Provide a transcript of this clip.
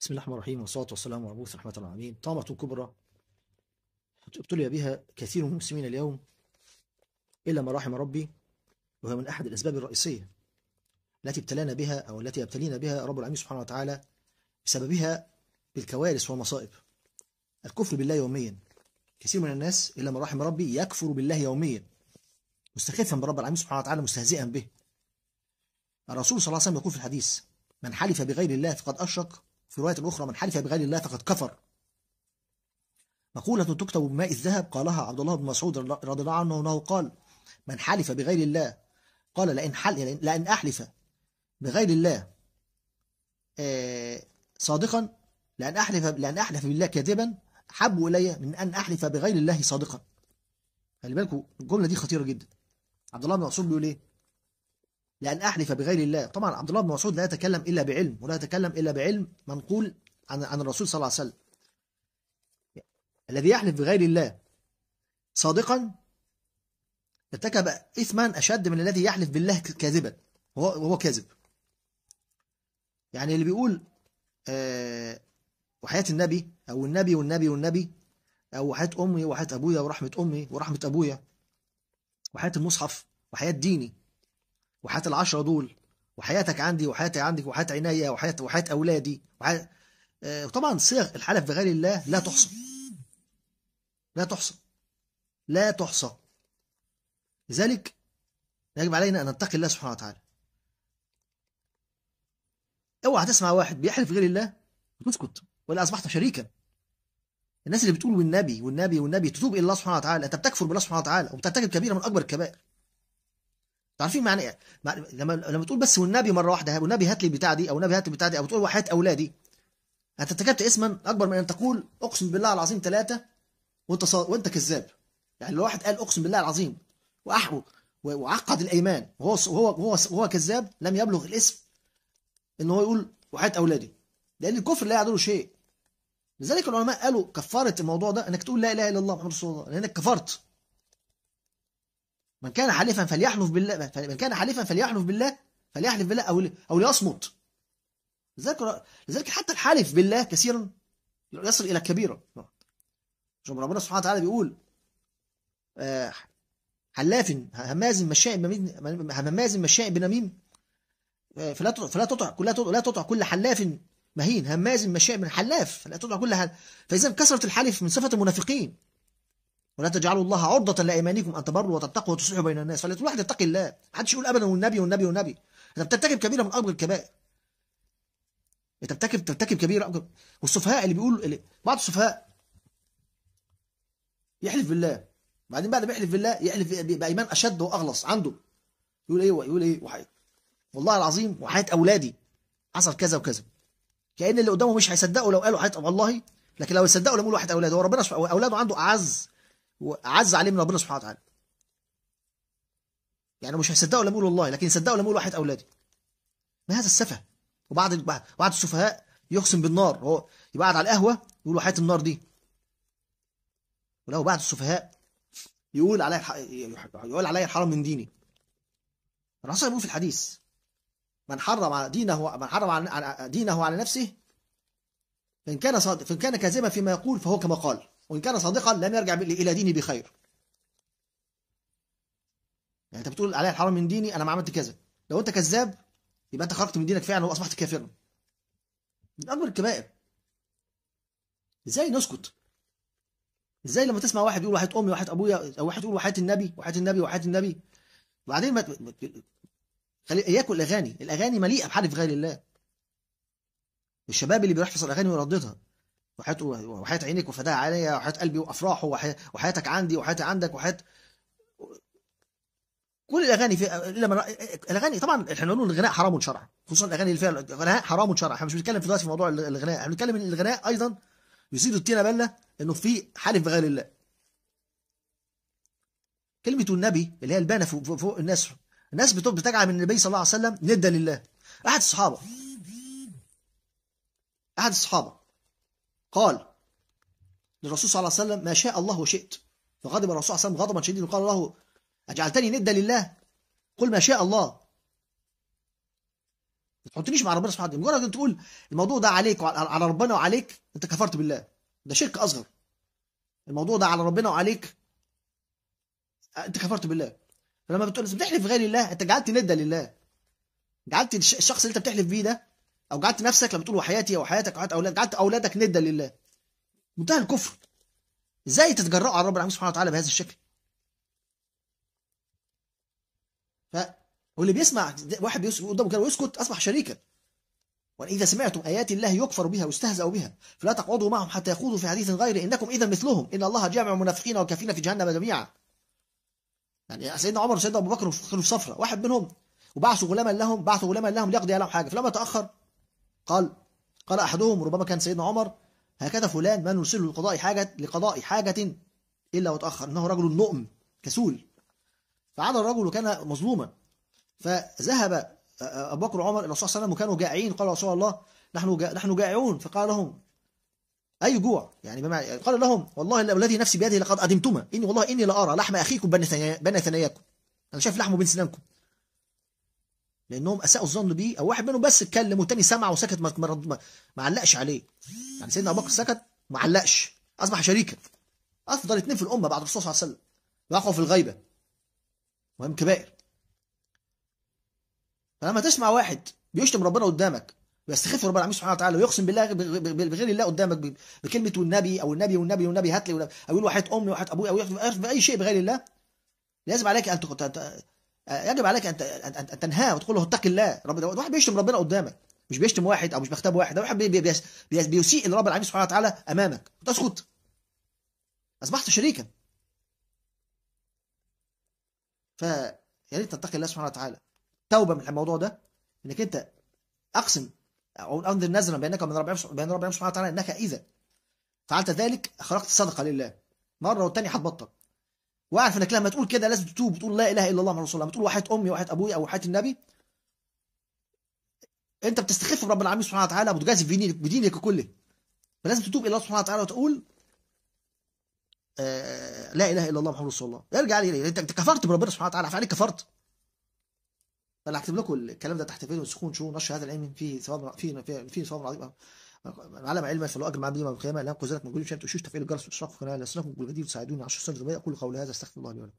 بسم الله الرحمن الرحيم والصلاة والسلام على المبعوث رحمة العالمين طامة كبرى ابتلي بها كثير من المسلمين اليوم إلا ما رحم ربي وهي من أحد الأسباب الرئيسية التي ابتلانا بها أو التي يبتلينا بها رب العالمين سبحانه وتعالى بسببها بالكوارث والمصائب الكفر بالله يوميا كثير من الناس إلا ما رحم ربي يكفر بالله يوميا مستخفا برب العالمين سبحانه وتعالى مستهزئا به الرسول صلى الله عليه وسلم يقول في الحديث من حلف بغير الله فقد أشرك في رواية أخرى من حلف بغير الله فقد كفر مقولة تكتب بماء الذهب قالها عبد الله بن مسعود رضي الله عنه أنه قال من حلف بغير الله قال لأن, حل لأن أحلف بغير الله آه، صادقا لأن أحلف, لأن أحلف بالله كاذبا حب إلي من أن أحلف بغير الله صادقا خلي بالكم الجملة دي خطيرة جدا عبد الله بن مسعود بيقول إيه لأن أحلف بغير الله طبعا عبد الله بن مسعود لا يتكلم إلا بعلم ولا يتكلم إلا بعلم منقول عن عن الرسول صلى الله عليه وسلم الذي يحلف بغير الله صادقا ارتكب إثما أشد من الذي يحلف بالله كاذبا وهو كاذب يعني اللي بيقول أه وحياة النبي أو النبي والنبي والنبي أو وحياة أمي وحياة أبويا ورحمة أمي ورحمة أبويا وحياة المصحف وحياة ديني وحياة العشرة دول وحياتك عندي وحياتي عندك وحياة عينيا وحياة وحياة أولادي وحياة آه، طبعا صيغ الحلف بغير الله لا تحصى لا تحصى لا تحصى لذلك يجب علينا أن نتقي الله سبحانه وتعالى اوعى تسمع واحد بيحلف غير الله وتسكت ولا أصبحت شريكا الناس اللي بتقول والنبي والنبي والنبي تتوب الى الله سبحانه وتعالى انت بتكفر بالله سبحانه وتعالى وبترتكب كبيره من اكبر الكبائر عارفين معنى ايه لما لما تقول بس والنبي مره واحده والنبي هات لي البتاع دي او النبي هات لي البتاع دي او تقول وحياه اولادي انت ارتكبت اسما اكبر من ان تقول اقسم بالله العظيم ثلاثه وانت صار وانت كذاب يعني لو واحد قال اقسم بالله العظيم واحو وعقد الايمان وهو وهو وهو, وهو كذاب لم يبلغ الاسم ان هو يقول وحياه اولادي لان الكفر لا يعدله شيء لذلك العلماء قالوا كفاره الموضوع ده انك تقول لا اله الا الله محمد رسول الله لانك كفرت من كان حليفا فليحلف بالله من كان حليفا فليحلف بالله فليحلف بالله أو أو ليصمت لذلك لذلك حتى الحالف بالله كثيرا يصل إلى كبيرة ربنا سبحانه وتعالى بيقول آه، حلاف هماز مشاء بنميم هماز مشاء بنميم فلا آه، فلا تطع كل لا تطع كل حلاف مهين هماز مشاء بن حلاف فلا تطع كل حل فإذا كسرت الحلف من صفة المنافقين ولا تجعلوا الله عرضة لأيمانكم أن تبروا وتتقوا وتصلحوا بين الناس فلكل واحد يتقي الله ما حدش يقول أبدا والنبي والنبي والنبي أنت بترتكب كبيرة من أكبر الكبائر بترتكب ترتكب كبيرة أكبر والسفهاء اللي بيقولوا اللي بعض السفهاء يحلف بالله بعدين بعد ما يحلف بالله يحلف بإيمان أشد وأغلص عنده يقول إيه يقول إيه وحي والله العظيم وحياة أولادي حصل كذا وكذا كأن اللي قدامه مش هيصدقوا لو قالوا حياة والله لكن لو يصدقوا لما يقولوا حياة أولاده هو ربنا أولاده عنده أعز وعز عليه من ربنا سبحانه وتعالى يعني مش هيصدقوا لما يقول والله لكن يصدقوا لما يقول واحد اولادي ما هذا السفه وبعض بعض السفهاء يقسم بالنار هو يبعد على القهوه يقول وحياه النار دي ولو بعض السفهاء يقول عليا يقول عليا الحرام من ديني الرسول بيقول في الحديث من حرم دينه من حرم على دينه على نفسه فإن كان صادق فإن كان كاذبا فيما يقول فهو كما قال وإن كان صادقا لم يرجع إلى ديني بخير يعني أنت بتقول عليها الحرام من ديني أنا ما عملت كذا لو أنت كذاب يبقى أنت خرجت من دينك فعلا وأصبحت كافرا من أكبر الكبائر إزاي نسكت إزاي لما تسمع واحد يقول وحياة أمي وحياة أبويا أو واحد يقول وحياة النبي وحياة النبي وحياة النبي وبعدين ما خلي إياكوا الأغاني الأغاني مليئة بحلف غير الله الشباب اللي بيحفظ الأغاني ويرددها وحياة وحياة وفداها وفداء وحياة قلبي وأفراحه وحياتك عندي وحياتي عندك وحياة كل الاغاني في لما الاغاني طبعا احنا نقول الغناء حرام شرعا خصوصا الاغاني اللي فيها الغناء حرام شرعا احنا مش بنتكلم في دلوقتي في موضوع الغناء احنا بنتكلم ان الغناء ايضا يزيد الطينه بله انه في حلف بغير الله كلمه النبي اللي هي البانه فوق, فوق الناس الناس بتجعل من النبي صلى الله عليه وسلم ندا لله احد الصحابه احد الصحابه قال للرسول صلى الله عليه وسلم ما شاء الله وشئت فغضب الرسول صلى الله عليه وسلم غضبا شديدا وقال له أجعلتني ندا لله قل ما شاء الله ما تحطنيش مع ربنا سبحانه وتعالى مجرد ان تقول الموضوع ده عليك على ربنا وعليك انت كفرت بالله ده شرك اصغر الموضوع ده على ربنا وعليك انت كفرت بالله فلما بتقول بتحلف غير الله انت جعلت ندا لله جعلت الشخص اللي انت بتحلف بيه ده او جعلت نفسك لما تقول وحياتي وحياتك وحياه اولادك جعلت اولادك ندا لله منتهى الكفر ازاي تتجرأوا على رب العالمين سبحانه وتعالى بهذا الشكل ف واللي بيسمع واحد بيسكت قدامه كده ويسكت اصبح شريكا واذا سمعتم ايات الله يكفر بها ويستهزأ بها فلا تقعدوا معهم حتى يخوضوا في حديث غير انكم اذا مثلهم ان الله جامع المنافقين والكافرين في جهنم جميعا يعني سيدنا عمر وسيدنا ابو بكر كانوا في صفره واحد منهم وبعثوا غلاما لهم بعثوا غلاما لهم ليقضي عليهم حاجه فلما تاخر قال قال أحدهم ربما كان سيدنا عمر هكذا فلان ما نرسله لقضاء حاجة لقضاء حاجة إلا وتأخر إنه رجل نؤم كسول فعاد الرجل وكان مظلوما فذهب أبو بكر وعمر إلى صلى الله عليه وسلم وكانوا جائعين قال رسول الله نحن جا... نحن جائعون فقال لهم أي جوع يعني بمعنى قال لهم والله الذي نفسي بيده لقد أدمتما إني والله إني لأرى لحم أخيكم بين ثناياكم أنا شايف لحمه بين سنانكم لانهم اساءوا الظن بيه او واحد منهم بس اتكلم والتاني سمع وسكت ما ما, علقش عليه يعني سيدنا ابو بكر سكت ما علقش اصبح شريكا افضل اثنين في الامه بعد الرسول صلى الله عليه وسلم وقعوا في الغيبه وهم كبائر فلما تسمع واحد بيشتم ربنا قدامك ويستخف ربنا العالمين سبحانه وتعالى ويقسم بالله بغير الله قدامك بكلمه والنبي او النبي والنبي والنبي هات لي او يقول واحد امي واحد ابوي او باي شيء بغير الله لازم عليك ان يجب عليك ان تنهاه وتقول له اتق الله رب واحد بيشتم ربنا قدامك مش بيشتم واحد او مش بيغتاب واحد ده واحد بيسيء لرب العالمين سبحانه وتعالى امامك وتسكت اصبحت شريكا فيا ريت تتقي الله سبحانه وتعالى توبه من الموضوع ده انك انت اقسم او انذر نذرا بينك وبين رب بين رب سبحانه وتعالى انك اذا فعلت ذلك خرجت صدقه لله مره والتانيه هتبطل واعرف انك لما تقول كده لازم تتوب وتقول لا اله الا الله محمد رسول الله لما تقول وحياه امي وحياه ابويا او وحياه النبي انت بتستخف برب العالمين سبحانه وتعالى وبتجازف بدينك بدينك كله فلازم تتوب الى الله سبحانه وتعالى وتقول آه لا اله الا الله محمد رسول الله ارجع لي يعني انت انت كفرت بربنا سبحانه وتعالى فعليك كفرت انا هكتب لكم الكلام ده تحت فيديو سكون شو نشر هذا العلم فيه ثواب فيه, فيه ثواب عظيم علم علما يصل اجر عبدي يوم القيامه لا ينقذ ذلك من وجود شيء تشوش تفعيل الجرس والشرق في الصنف والجديد على 10 سنين اقول قول هذا استغفر الله لي ولكم